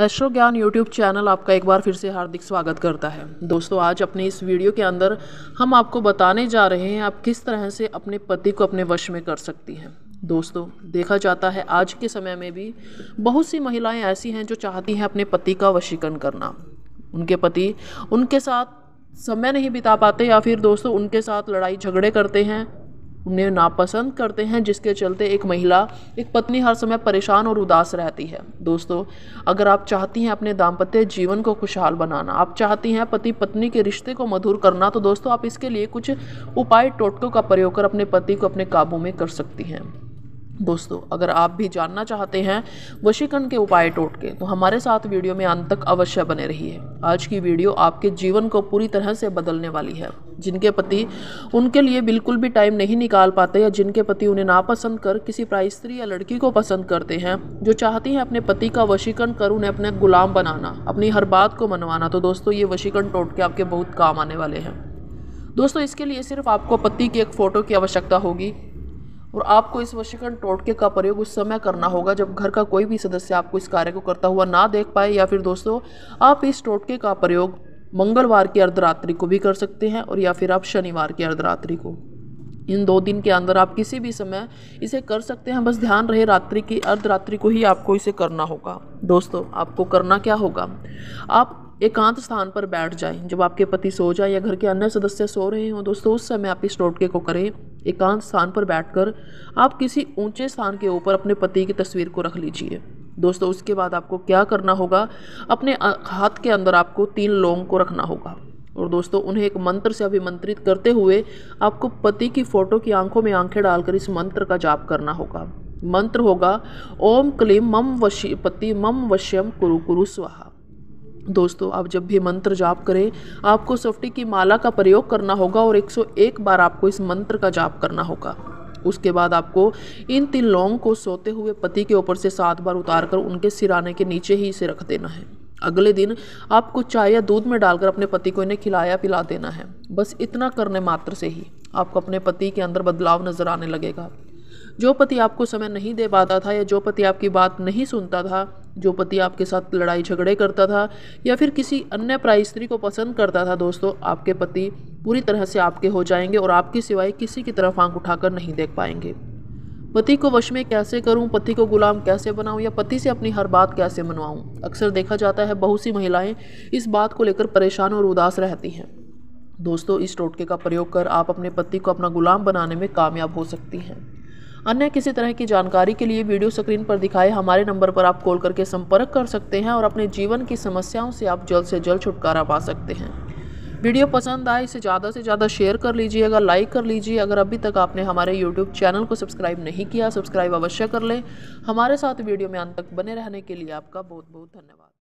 astro ज्ञान YouTube channel आपका एक बार फिर से हार्दिक स्वागत करता है दोस्तों आज अपने इस वीडियो के अंदर हम आपको बताने जा रहे हैं आप किस तरह से अपने पति को अपने वश में कर सकती हैं दोस्तों देखा जाता है आज के समय में भी बहुत सी महिलाएं ऐसी हैं जो चाहती हैं अपने पति का वशीकरण करना उनके पति उनके साथ समय नहीं बिता पाते या फिर दोस्तों उनके साथ लड़ाई झगड़े करते हैं उन्हें नापसंद करते हैं जिसके चलते एक महिला एक पत्नी हर समय परेशान और उदास रहती है दोस्तों अगर आप चाहती हैं अपने दाम्पत्य जीवन को खुशहाल बनाना आप चाहती हैं पति पत्नी के रिश्ते को मधुर करना तो दोस्तों आप इसके लिए कुछ उपाय टोटकों का प्रयोग कर अपने पति को अपने काबू में कर सकती हैं दोस्तों अगर आप भी जानना चाहते हैं वशीकरण के उपाय टोटके तो हमारे साथ वीडियो में अंत तक अवश्य बने रहिए आज की वीडियो आपके जीवन को पूरी तरह से बदलने वाली है जिनके पति उनके लिए बिल्कुल भी टाइम नहीं निकाल पाते या जिनके पति उन्हें नापसंद कर किसी प्राइस स्त्री या लड़की को पसंद करते हैं जो चाहती हैं अपने पति का वशीकरण कर उन्हें अपने गुलाम बनाना अपनी हर बात को मनवाना तो दोस्तों ये वशीकरण टोट के आपके बहुत काम आने वाले हैं दोस्तों इसके लिए सिर्फ आपको पति की एक फ़ोटो की आवश्यकता होगी और आपको इस वशीकरण टोटके का प्रयोग उस समय करना होगा जब घर का कोई भी सदस्य आपको इस कार्य को करता हुआ ना देख पाए या फिर दोस्तों आप इस टोटके का प्रयोग मंगलवार की अर्धरात्रि को भी कर सकते हैं और या फिर आप शनिवार की अर्धरात्रि को इन दो दिन के अंदर आप किसी भी समय इसे कर सकते हैं बस ध्यान रहे रात्रि की अर्धरात्रि को ही आपको इसे करना होगा दोस्तों आपको करना क्या होगा आप एकांत स्थान पर बैठ जाएं जब आपके पति सो जाए या घर के अन्य सदस्य सो रहे हों दोस्तों उस समय आप इस टोटके को करें एकांत स्थान पर बैठकर आप किसी ऊंचे स्थान के ऊपर अपने पति की तस्वीर को रख लीजिए दोस्तों उसके बाद आपको क्या करना होगा अपने हाथ के अंदर आपको तीन लौंग को रखना होगा और दोस्तों उन्हें एक मंत्र से अभिमंत्रित करते हुए आपको पति की फ़ोटो की आंखों में आंखें डालकर इस मंत्र का जाप करना होगा मंत्र होगा ओम क्लीम मम वश्य पति मम वश्यम कुरु कुरु स्वाहा दोस्तों आप जब भी मंत्र जाप करें आपको सफ्टी की माला का प्रयोग करना होगा और 101 बार आपको इस मंत्र का जाप करना होगा उसके बाद आपको इन तीन लौंग को सोते हुए पति के ऊपर से सात बार उतार कर उनके सिराने के नीचे ही इसे रख देना है अगले दिन आपको चाय या दूध में डालकर अपने पति को इन्हें खिलाया पिला देना है बस इतना करने मात्र से ही आपको अपने पति के अंदर बदलाव नज़र आने लगेगा जो पति आपको समय नहीं दे पाता था या जो पति आपकी बात नहीं सुनता था जो पति आपके साथ लड़ाई झगड़े करता था या फिर किसी अन्य प्राय स्त्री को पसंद करता था दोस्तों आपके पति पूरी तरह से आपके हो जाएंगे और आपके सिवाय किसी की तरफ आंख उठाकर नहीं देख पाएंगे पति को वश में कैसे करूं पति को गुलाम कैसे बनाऊं या पति से अपनी हर बात कैसे मनवाऊं अक्सर देखा जाता है बहुत सी महिलाएं इस बात को लेकर परेशान और उदास रहती हैं दोस्तों इस टोटके का प्रयोग कर आप अपने पति को अपना गुलाम बनाने में कामयाब हो सकती हैं अन्य किसी तरह की जानकारी के लिए वीडियो स्क्रीन पर दिखाए हमारे नंबर पर आप कॉल करके संपर्क कर सकते हैं और अपने जीवन की समस्याओं से आप जल्द से जल्द छुटकारा पा सकते हैं वीडियो पसंद आए इसे ज़्यादा से ज़्यादा शेयर कर लीजिएगा लाइक कर लीजिए अगर अभी तक आपने हमारे यूट्यूब चैनल को सब्सक्राइब नहीं किया सब्सक्राइब अवश्य कर लें हमारे साथ वीडियो में अंत तक बने रहने के लिए आपका बहुत बहुत धन्यवाद